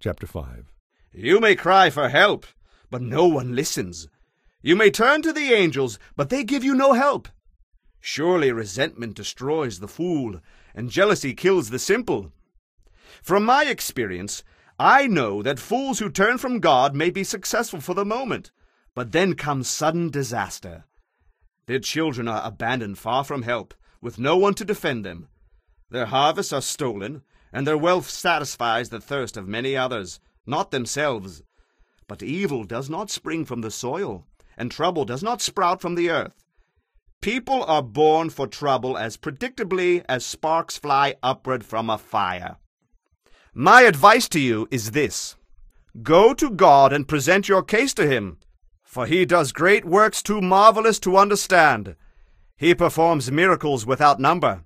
Chapter 5 You may cry for help, but no one listens. You may turn to the angels, but they give you no help. Surely resentment destroys the fool, and jealousy kills the simple. From my experience, I know that fools who turn from God may be successful for the moment, but then comes sudden disaster. Their children are abandoned far from help, with no one to defend them. Their harvests are stolen, and their wealth satisfies the thirst of many others, not themselves. But evil does not spring from the soil, and trouble does not sprout from the earth. People are born for trouble as predictably as sparks fly upward from a fire. My advice to you is this Go to God and present your case to Him, for He does great works too marvelous to understand. He performs miracles without number.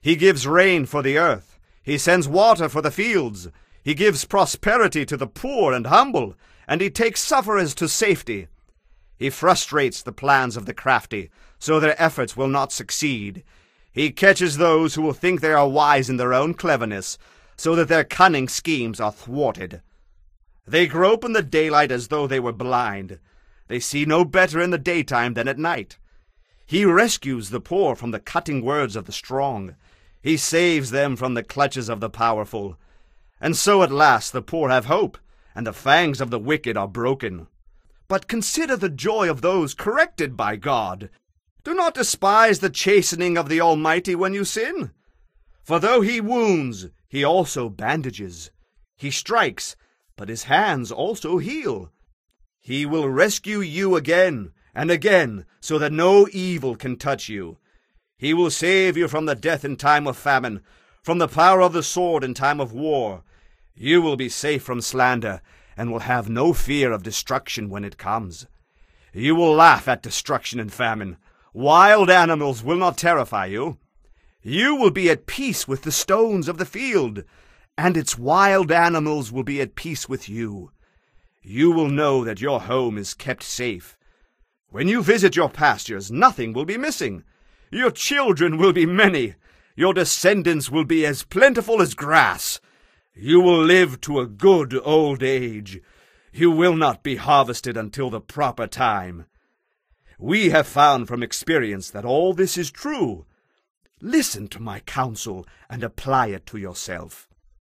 He gives rain for the earth. He sends water for the fields. He gives prosperity to the poor and humble, and he takes sufferers to safety. He frustrates the plans of the crafty, so their efforts will not succeed. He catches those who will think they are wise in their own cleverness, so that their cunning schemes are thwarted. They grope in the daylight as though they were blind. They see no better in the daytime than at night. He rescues the poor from the cutting words of the strong. He saves them from the clutches of the powerful. And so at last the poor have hope, and the fangs of the wicked are broken. But consider the joy of those corrected by God. Do not despise the chastening of the Almighty when you sin. For though he wounds, he also bandages. He strikes, but his hands also heal. He will rescue you again and again, so that no evil can touch you, he will save you from the death in time of famine, from the power of the sword in time of war. You will be safe from slander, and will have no fear of destruction when it comes. You will laugh at destruction and famine. Wild animals will not terrify you. You will be at peace with the stones of the field, and its wild animals will be at peace with you. You will know that your home is kept safe. When you visit your pastures, nothing will be missing. Your children will be many. Your descendants will be as plentiful as grass. You will live to a good old age. You will not be harvested until the proper time. We have found from experience that all this is true. Listen to my counsel and apply it to yourself.